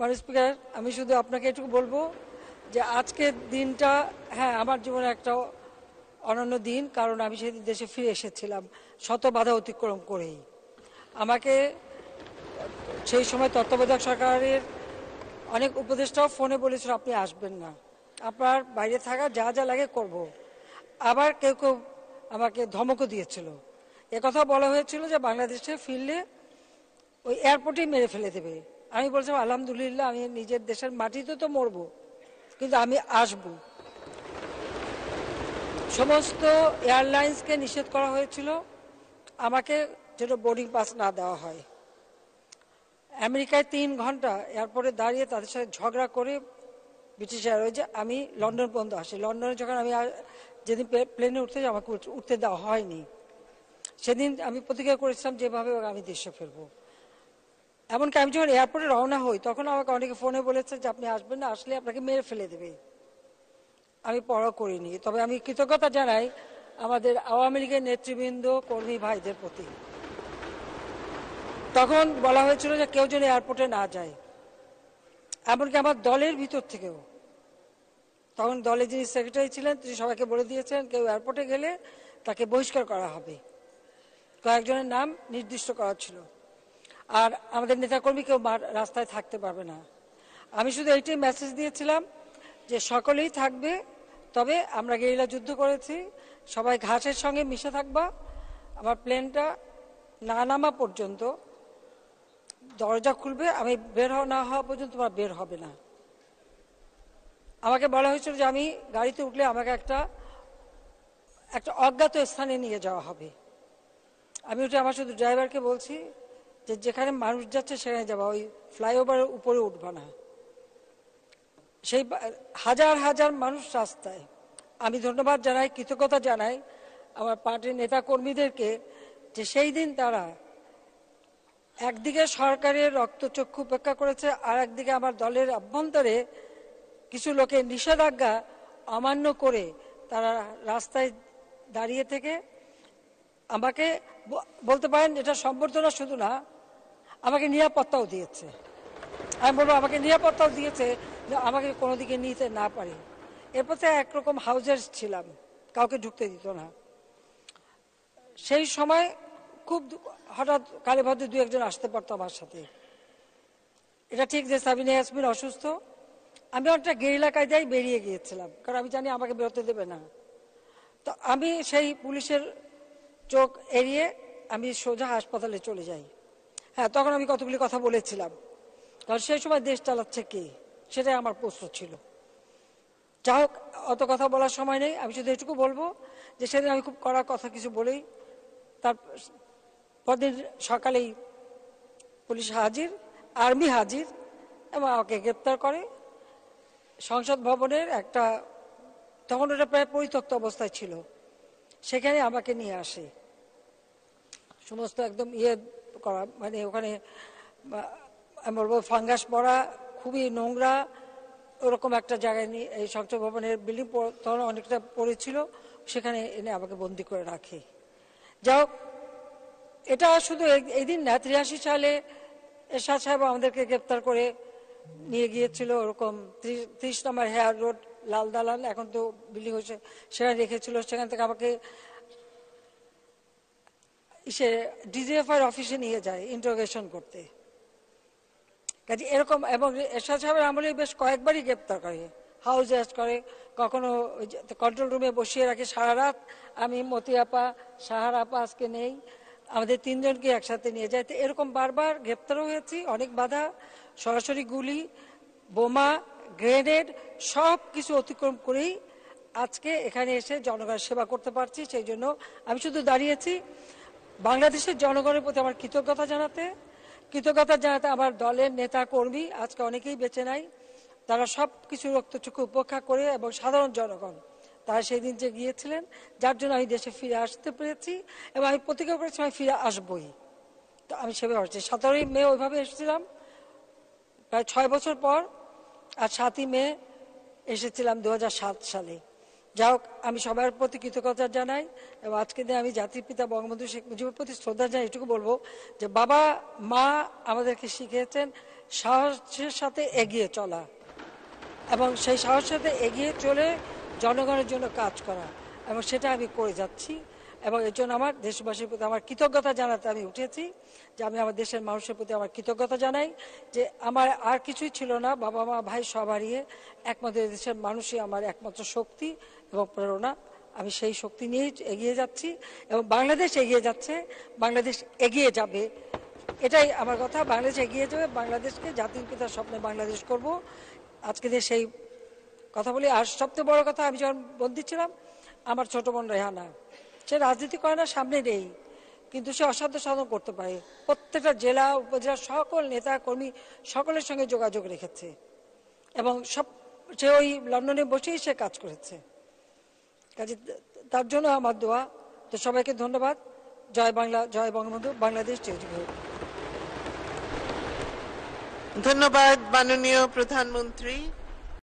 মাননীয় স্পিকার আমি শুধু আপনাকে এটুকু বলবো যে আজকের দিনটা হ্যাঁ আমার জীবনে একটা অনন্য দিন কারণ আমি সেদিন দেশে ফিরে এসেছিলাম শত বাধা অতিক্রম করেই আমাকে সেই সময় তত্ত্বাবধায়ক সরকারের অনেক উপদেষ্টাও ফোনে বলেছিল আপনি আসবেন না আপনার বাইরে থাকা যা যা লাগে করব। আবার কেউ কেউ আমাকে ধমকও দিয়েছিল কথা বলা হয়েছিল যে বাংলাদেশে ফিরলে ওই এয়ারপোর্টেই মেরে ফেলে দেবে আমি বলছিলাম আলহামদুলিল্লাহ আমি নিজের দেশের মাটিতে তো মরবো কিন্তু আমি আসব সমস্ত এয়ারলাইন্সকে নিষেধ করা হয়েছিল আমাকে যেন বোর্ডিং পাস না দেওয়া হয় আমেরিকায় তিন ঘন্টা এয়ারপোর্টে দাঁড়িয়ে তাদের সাথে ঝগড়া করে ব্রিটিশ এয়ারওয়েজে আমি লন্ডন পর্যন্ত আসি লন্ডনে যখন আমি যেদিন প্লেনে উঠতে আমাকে উঠতে দেওয়া হয়নি সেদিন আমি প্রতিজ্ঞা করেছিলাম যেভাবে আমি দেশে ফিরবো এমনকি আমি যখন এয়ারপোর্টে রওনা হই তখন আমাকে অনেকে ফোনে বলেছে যে আপনি আসবেন না আসলে আপনাকে মেরে ফেলে দেবে আমি পড়া করিনি তবে আমি কৃতজ্ঞতা জানাই আমাদের আওয়ামী লীগের নেতৃবৃন্দ কর্মী ভাইদের প্রতি তখন বলা হয়েছিল যে কেউ যেন এয়ারপোর্টে না যায় এমনকি আমার দলের ভিতর থেকেও তখন দলে যিনি সেক্রেটারি ছিলেন তিনি সবাইকে বলে দিয়েছেন কেউ এয়ারপোর্টে গেলে তাকে বহিষ্কার করা হবে কয়েকজনের নাম নির্দিষ্ট করা ছিল আর আমাদের নেতাকর্মী কেউ রাস্তায় থাকতে পারবে না আমি শুধু এইটাই মেসেজ দিয়েছিলাম যে সকলেই থাকবে তবে আমরা গেরিলা যুদ্ধ করেছি সবাই ঘাসের সঙ্গে মিশে থাকবা আমার প্লেনটা না নামা পর্যন্ত দরজা খুলবে আমি বের হওয়া না হওয়া পর্যন্ত তোমার বের হবে না আমাকে বলা হয়েছিল যে আমি গাড়িতে উঠলে আমাকে একটা একটা অজ্ঞাত স্থানে নিয়ে যাওয়া হবে আমি ওটা আমার শুধু ড্রাইভারকে বলছি যে যেখানে মানুষ যাচ্ছে সেখানে যাবা ওই ফ্লাইওভারের উপরে উঠবা না সেই হাজার হাজার মানুষ রাস্তায় আমি ধন্যবাদ জানাই কৃতজ্ঞতা জানাই আমার পার্টির নেতা কর্মীদেরকে যে সেই দিন তারা একদিকে সরকারের রক্তচক্ষু উপেক্ষা করেছে আর একদিকে আমার দলের অভ্যন্তরে কিছু লোকের নিষেধাজ্ঞা অমান্য করে তারা রাস্তায় দাঁড়িয়ে থেকে আমাকে বলতে পারেন এটা সম্বর্ধনা শুধু না আমাকে নিরাপত্তাও দিয়েছে আমি বলবো আমাকে নিরাপত্তাও দিয়েছে যে আমাকে কোনো দিকে নিতে না পারি এরপর তো একরকম হাউজেস ছিলাম কাউকে ঢুকতে দিত না সেই সময় খুব হঠাৎ কালীভদ্রে দু একজন আসতে পারতো আমার সাথে এটা ঠিক যে সাবিনা ইয়াসমিন অসুস্থ আমি অনেকটা গেরিলা কায়দায় বেরিয়ে গিয়েছিলাম কারণ আমি জানি আমাকে বেরোতে দেবে না তো আমি সেই পুলিশের চোখ এড়িয়ে আমি সোজা হাসপাতালে চলে যাই হ্যাঁ তখন আমি কতগুলি কথা বলেছিলাম কারণ সেই সময় দেশ চালাচ্ছে কে সেটাই আমার প্রশ্ন ছিল যা হোক অত কথা বলার সময় নেই আমি শুধু এটুকু বলবো যে সেদিন আমি খুব কড়া কথা কিছু বলেই তার পরদিন সকালেই পুলিশ হাজির আর্মি হাজির এবং আমাকে গ্রেপ্তার করে সংসদ ভবনের একটা তখন ওটা প্রায় পরিত্যক্ত অবস্থায় ছিল সেখানে আমাকে নিয়ে আসে সমস্ত একদম ইয়ে করা মানে ওখানে আমি বলবো ফাঙ্গাস পড়া খুবই নোংরা ওরকম একটা জায়গায় নিয়ে এই সংসদ ভবনের বিল্ডিং তখন অনেকটা পড়েছিল সেখানে এনে আমাকে বন্দি করে রাখে যা এটা শুধু এই দিন না তিরাশি সালে এরশাদ সাহেব আমাদেরকে গ্রেপ্তার করে নিয়ে গিয়েছিল ওরকম ত্রিশ নম্বর হেয়ার রোড লাল দালাল এখন তো বিল্ডিং হয়েছে সেখানে রেখেছিল সেখান থেকে আমাকে সে ডিজিএফআই অফিসে নিয়ে যায় ইন্টারোগেশন করতে কাজে এরকম এবং এরশাদ সাহেবের আমলে বেশ কয়েকবারই গ্রেপ্তার করে হাউস অ্যারেস্ট করে কখনো কন্ট্রোল রুমে বসিয়ে রাখে সারা রাত আমি মতিয়াপা সাহারাপা আজকে নেই আমাদের তিনজনকে একসাথে নিয়ে যায় তো এরকম বারবার গ্রেপ্তারও হয়েছি অনেক বাধা সরাসরি গুলি বোমা গ্রেনেড সব কিছু অতিক্রম করেই আজকে এখানে এসে জনগণের সেবা করতে পারছি সেই জন্য আমি শুধু দাঁড়িয়েছি বাংলাদেশের জনগণের প্রতি আমার কৃতজ্ঞতা জানাতে কৃতজ্ঞতা জানাতে আমার দলের নেতা কর্মী আজকে অনেকেই বেঁচে নাই তারা সব কিছু রক্তচক্ষু উপেক্ষা করে এবং সাধারণ জনগণ তারা সেই দিন যে গিয়েছিলেন যার জন্য আমি দেশে ফিরে আসতে পেরেছি এবং আমি প্রতিজ্ঞা করেছি আমি ফিরে আসবই তো আমি সেভাবে হচ্ছি সতেরোই মে ওইভাবে এসেছিলাম প্রায় ছয় বছর পর আর সাতই মে এসেছিলাম দু সালে যা হোক আমি সবার প্রতি কৃতজ্ঞতা জানাই এবং আজকে দিয়ে আমি জাতির পিতা বঙ্গবন্ধু শেখ মুজিবের প্রতি শ্রদ্ধা জানাই এটুকু বলবো যে বাবা মা আমাদেরকে শিখিয়েছেন সাহসের সাথে এগিয়ে চলা এবং সেই সাহসের সাথে এগিয়ে চলে জনগণের জন্য কাজ করা এবং সেটা আমি করে যাচ্ছি এবং এর জন্য আমার দেশবাসীর প্রতি আমার কৃতজ্ঞতা জানাতে আমি উঠেছি যে আমি আমার দেশের মানুষের প্রতি আমার কৃতজ্ঞতা জানাই যে আমার আর কিছুই ছিল না বাবা মা ভাই সব হারিয়ে একমাত্র দেশের মানুষই আমার একমাত্র শক্তি এবং প্রেরণা আমি সেই শক্তি নিয়েই এগিয়ে যাচ্ছি এবং বাংলাদেশ এগিয়ে যাচ্ছে বাংলাদেশ এগিয়ে যাবে এটাই আমার কথা বাংলাদেশ এগিয়ে যাবে বাংলাদেশকে জাতির পিতার স্বপ্নে বাংলাদেশ করব আজকে যে সেই কথা বলি আর সবচেয়ে বড় কথা আমি যখন বন্দী ছিলাম আমার ছোট বোন রেহানা সে রাজনীতি করে না সামনে নেই কিন্তু সে অসাধ্য সাধন করতে পারে প্রত্যেকটা জেলা উপজেলা সকল নেতা কর্মী সকলের সঙ্গে যোগাযোগ রেখেছে এবং সব সে ওই লন্ডনে বসেই সে কাজ করেছে কাজে তার জন্য আমার দোয়া তো সবাইকে ধন্যবাদ জয় বাংলা জয় বঙ্গবন্ধু বাংলাদেশ ধন্যবাদ মাননীয় প্রধানমন্ত্রী